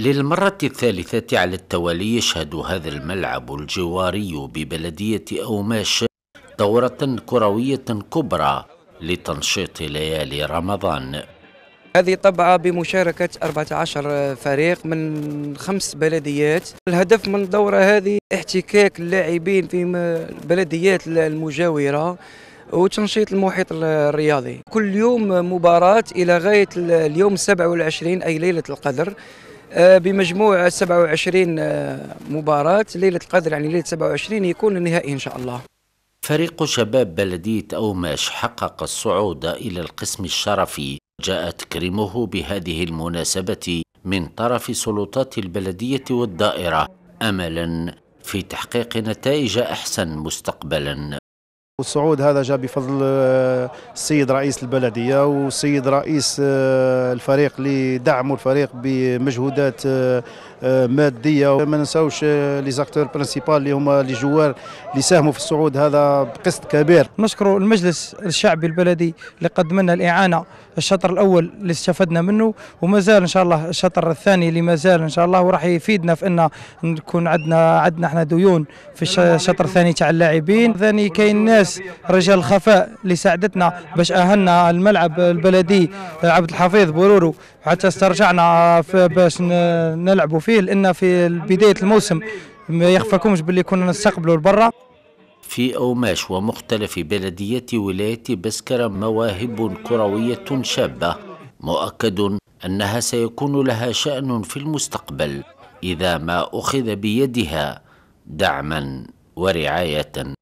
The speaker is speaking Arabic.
للمرة الثالثة على التوالي يشهد هذا الملعب الجواري ببلدية أوماش دورة كروية كبرى لتنشيط ليالي رمضان هذه طبعة بمشاركة 14 فريق من خمس بلديات الهدف من الدورة هذه احتكاك اللاعبين في البلديات المجاورة وتنشيط المحيط الرياضي كل يوم مباراة إلى غاية اليوم 27 أي ليلة القدر آه، بمجموع 27 آه، مباراة ليلة القدر يعني ليلة 27 يكون النهائي إن شاء الله فريق شباب بلدية أوماش حقق الصعود إلى القسم الشرفي جاء تكريمه بهذه المناسبة من طرف سلطات البلدية والدائرة أملا في تحقيق نتائج أحسن مستقبلا والصعود هذا جاء بفضل آه، السيد رئيس البلدية والسيد رئيس آه، الفريق اللي دعموا الفريق بمجهودات آه، مادية وما ننساوش لي زاكتور برينسيبال اللي هما لي جوار اللي ساهموا في الصعود هذا بقسط كبير نشكر المجلس الشعبي البلدي اللي قدم لنا الإعانة الشطر الأول اللي استفدنا منه ومازال إن شاء الله الشطر الثاني اللي مازال إن شاء الله وراح يفيدنا في أن نكون عندنا عندنا احنا ديون في الشطر الثاني تاع اللاعبين ثاني كاين ناس ناس رجال خفاء اللي ساعدتنا باش اهلنا الملعب البلدي عبد الحفيظ برورو حتى استرجعنا باش نلعبوا فيه لان في بدايه الموسم ما يخفاكمش باللي كنا نستقبلوا لبرا في أوماش ومختلف بلديات ولاية بسكرة مواهب كروية شابة مؤكد أنها سيكون لها شأن في المستقبل إذا ما أخذ بيدها دعما ورعاية